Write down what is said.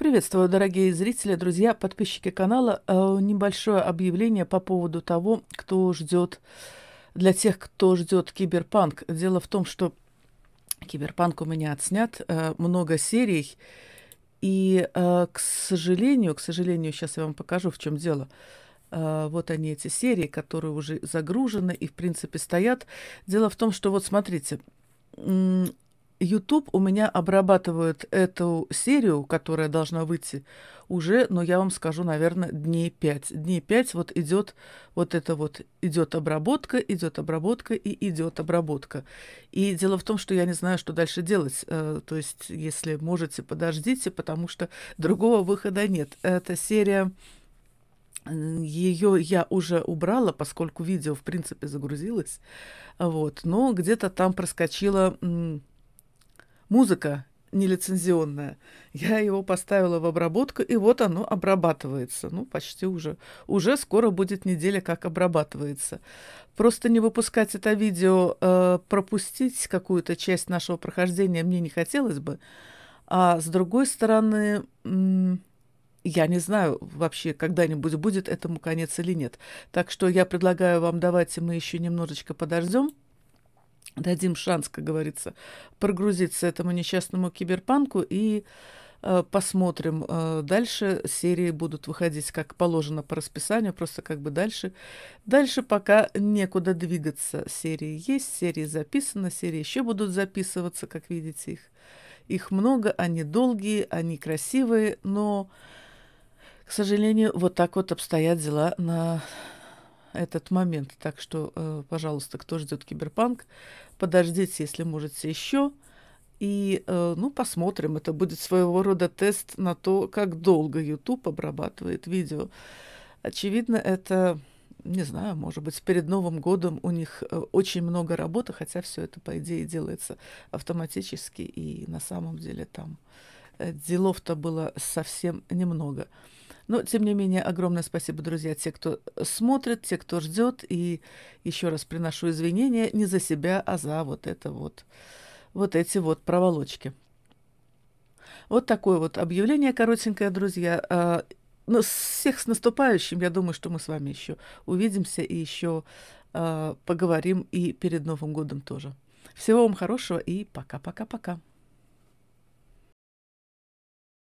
Приветствую, дорогие зрители, друзья, подписчики канала. Э, небольшое объявление по поводу того, кто ждет, для тех, кто ждет киберпанк. Дело в том, что киберпанк у меня отснят, э, много серий, и, э, к сожалению, к сожалению, сейчас я вам покажу, в чем дело. Вот они, эти серии, которые уже загружены и, в принципе, стоят. Дело в том, что вот смотрите, YouTube у меня обрабатывает эту серию, которая должна выйти уже, но ну, я вам скажу, наверное, дней 5. Дней 5 вот идет вот это вот, идет обработка, идет обработка и идет обработка. И дело в том, что я не знаю, что дальше делать. Э, то есть, если можете, подождите, потому что другого выхода нет. Эта серия ее я уже убрала, поскольку видео, в принципе, загрузилось. Вот. Но где-то там проскочила музыка нелицензионная. Я его поставила в обработку, и вот оно обрабатывается. Ну, почти уже. Уже скоро будет неделя, как обрабатывается. Просто не выпускать это видео, э, пропустить какую-то часть нашего прохождения мне не хотелось бы. А с другой стороны, я не знаю вообще, когда-нибудь будет этому конец или нет. Так что я предлагаю вам давайте мы еще немножечко подождем дадим шанс, как говорится, прогрузиться этому несчастному киберпанку и э, посмотрим. Э, дальше серии будут выходить как положено по расписанию, просто как бы дальше. Дальше пока некуда двигаться. Серии есть, серии записаны, серии еще будут записываться, как видите их. Их много, они долгие, они красивые, но, к сожалению, вот так вот обстоят дела на этот момент. Так что, э, пожалуйста, кто ждет киберпанк, подождите, если можете еще. И, э, ну, посмотрим. Это будет своего рода тест на то, как долго YouTube обрабатывает видео. Очевидно, это, не знаю, может быть, перед Новым годом у них э, очень много работы, хотя все это, по идее, делается автоматически, и на самом деле там делов-то было совсем немного. Но, тем не менее, огромное спасибо, друзья, те, кто э, смотрит, те, кто ждет. И еще раз приношу извинения не за себя, а за вот это вот, вот эти вот проволочки. Вот такое вот объявление коротенькое, друзья. А, ну, всех с наступающим. Я думаю, что мы с вами еще увидимся и еще а, поговорим и перед Новым годом тоже. Всего вам хорошего и пока-пока-пока.